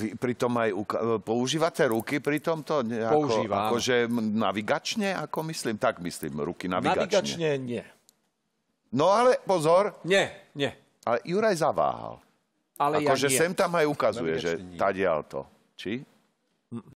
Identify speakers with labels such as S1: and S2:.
S1: Vy pritom aj používate ruky pri tomto? Nejako, Používam. Akože
S2: navigačne, ako myslím? Tak myslím, ruky navigačne. Navigačne nie. No ale pozor. Nie, nie. Ale Juraj zaváhal. Ale akože ja sem tam aj ukazuje, že
S3: tadial to. Či?